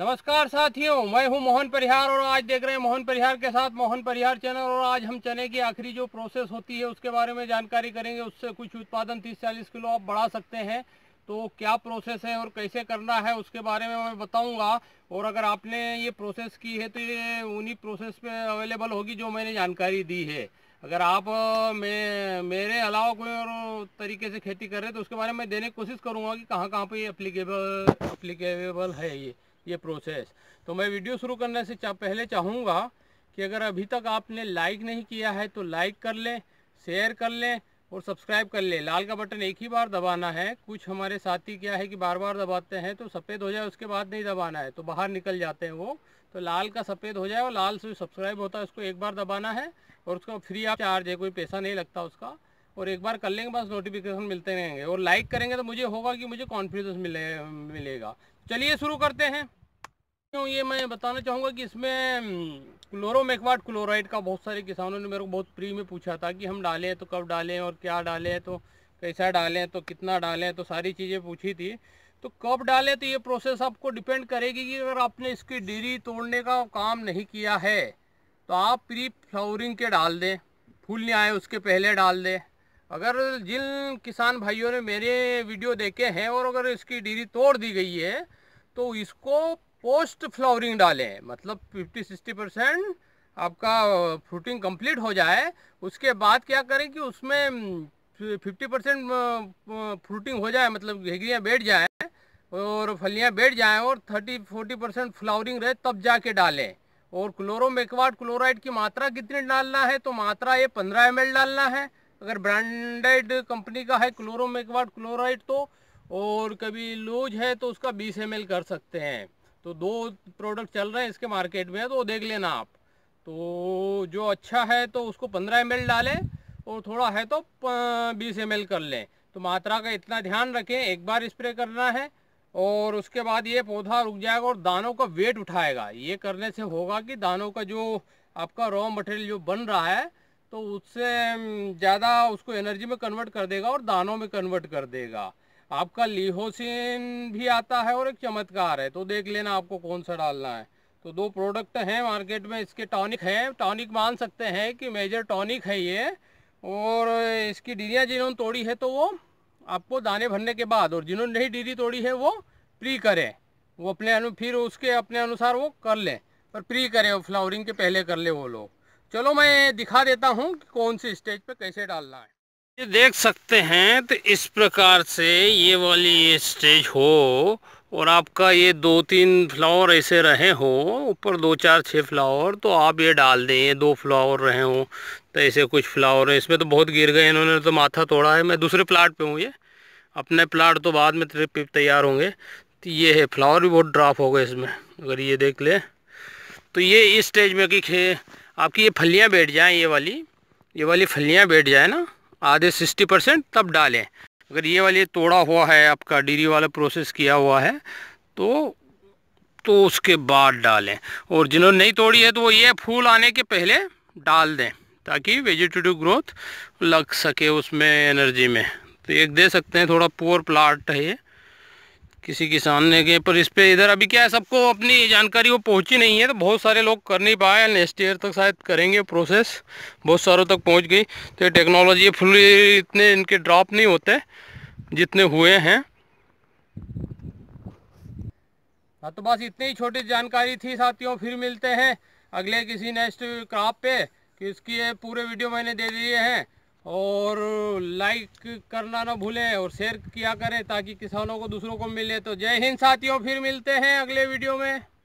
नमस्कार साथियों मैं हूं मोहन परिहार और आज देख रहे हैं मोहन परिहार के साथ मोहन परिहार चैनल और आज हम चने की आखिरी जो प्रोसेस होती है उसके बारे में जानकारी करेंगे उससे कुछ उत्पादन 30-40 किलो आप बढ़ा सकते हैं तो क्या प्रोसेस है और कैसे करना है उसके बारे में मैं बताऊंगा और अगर आपने ये प्रोसेस की है तो ये उन्हीं प्रोसेस पे अवेलेबल होगी जो मैंने जानकारी दी है अगर आप मैं मेरे अलावा कोई और तरीके से खेती कर रहे हैं तो उसके बारे में देने की कोशिश करूँगा कि कहाँ कहाँ पर ये अप्लीकेबल अप्लीकेबल है ये ये प्रोसेस तो मैं वीडियो शुरू करने से चा, पहले चाहूँगा कि अगर अभी तक आपने लाइक नहीं किया है तो लाइक कर लें शेयर कर लें और सब्सक्राइब कर लें लाल का बटन एक ही बार दबाना है कुछ हमारे साथी क्या है कि बार बार दबाते हैं तो सफ़ेद हो जाए उसके बाद नहीं दबाना है तो बाहर निकल जाते हैं वो तो लाल का सफ़ेद हो जाए और लाल से सब्सक्राइब होता है उसको एक बार दबाना है और उसको फ्री आप चार्ज है कोई पैसा नहीं लगता उसका और एक बार कर लेंगे बस नोटिफिकेशन मिलते रहेंगे और लाइक करेंगे तो मुझे होगा कि मुझे कॉन्फिडेंस मिले मिलेगा चलिए शुरू करते हैं क्यों ये मैं बताना चाहूँगा कि इसमें क्लोरोमेकवाट क्लोराइड का बहुत सारे किसानों ने मेरे को बहुत प्री में पूछा था कि हम डालें तो कब डालें और क्या डालें तो कैसा डालें तो कितना डालें तो सारी चीज़ें पूछी थी तो कब डालें तो ये प्रोसेस आपको डिपेंड करेगी कि अगर आपने इसकी डिरी तोड़ने का काम नहीं किया है तो आप प्री फ्लावरिंग के डाल दें फूल नहीं आए उसके पहले डाल दें अगर जिन किसान भाइयों ने मेरे वीडियो देखे हैं और अगर इसकी डिरी तोड़ दी गई है तो इसको पोस्ट फ्लावरिंग डालें मतलब 50 60 परसेंट आपका फ्रूटिंग कंप्लीट हो जाए उसके बाद क्या करें कि उसमें 50 हम्म, परसेंट फ्रूटिंग हो जाए मतलब घेगरियाँ बैठ जाए और फलियाँ बैठ जाएँ और 30 40 परसेंट फ्लावरिंग रहे तब जाके डालें और क्लोरोमेकवाट क्लोराइड की मात्रा कितनी डालना है तो मात्रा ये पंद्रह एम डालना है अगर ब्रांडेड कंपनी का है क्लोरोमेकवाड क्लोराइड तो और कभी लूज है तो उसका 20 एम कर सकते हैं तो दो प्रोडक्ट चल रहे हैं इसके मार्केट में तो वो देख लेना आप तो जो अच्छा है तो उसको पंद्रह एम डालें और थोड़ा है तो बीस एम कर लें तो मात्रा का इतना ध्यान रखें एक बार स्प्रे करना है और उसके बाद ये पौधा रुक जाएगा और दानों का वेट उठाएगा ये करने से होगा कि दानों का जो आपका रॉ मटेरियल जो बन रहा है तो उससे ज़्यादा उसको एनर्जी में कन्वर्ट कर देगा और दानों में कन्वर्ट कर देगा आपका लिहोसिन भी आता है और एक चमत्कार है तो देख लेना आपको कौन सा डालना है तो दो प्रोडक्ट हैं मार्केट में इसके टॉनिक हैं टॉनिक मान सकते हैं कि मेजर टॉनिक है ये और इसकी डीरियाँ जिन्होंने तोड़ी है तो वो आपको दाने भरने के बाद और जिन्होंने नहीं डीरी तोड़ी है वो प्री करें वो अपने अनु फिर उसके अपने अनुसार वो कर लें पर प्री करें वो फ्लावरिंग के पहले कर ले वो लोग चलो मैं दिखा देता हूँ कि कौन सी स्टेज पे कैसे डालना है ये देख सकते हैं तो इस प्रकार से ये वाली ये स्टेज हो और आपका ये दो तीन फ्लावर ऐसे रहे हो ऊपर दो चार छः फ्लावर तो आप ये डाल दें ये दो फ्लावर रहे हो तो ऐसे कुछ फ्लावर हैं इसमें तो बहुत गिर गए इन्होंने तो माथा तोड़ा है मैं दूसरे प्लाट पे हूँ ये अपने प्लाट तो बाद में तैयार होंगे तो ये है फ्लावर भी बहुत ड्राप हो गए इसमें अगर ये देख ले तो ये इस स्टेज में कि आपकी ये फलियाँ बैठ जाएँ ये वाली ये वाली फलियाँ बैठ जाए ना आधे सिक्सटी परसेंट तब डालें अगर ये वाले तोड़ा हुआ है आपका डीरी वाला प्रोसेस किया हुआ है तो तो उसके बाद डालें और जिन्होंने नहीं तोड़ी है तो वो ये फूल आने के पहले डाल दें ताकि वेजिटेटिव ग्रोथ लग सके उसमें एनर्जी में तो एक दे सकते हैं थोड़ा पोअर प्लाट है ये किसी किसान ने के पर इस पे इधर अभी क्या है सबको अपनी जानकारी वो पहुंची नहीं है तो बहुत सारे लोग कर नहीं पाए नेक्स्ट ईयर तक शायद करेंगे प्रोसेस बहुत सारों तक पहुंच गई तो ये टेक्नोलॉजी फुल फुली इतने इनके ड्रॉप नहीं होते जितने हुए हैं हाँ तो बस इतनी ही छोटी जानकारी थी साथियों फिर मिलते हैं अगले किसी नेक्स्ट क्रॉप पे कि इसकी ये पूरे वीडियो मैंने दे दिए हैं और लाइक करना ना भूलें और शेयर किया करें ताकि किसानों को दूसरों को मिले तो जय हिंद साथियों फिर मिलते हैं अगले वीडियो में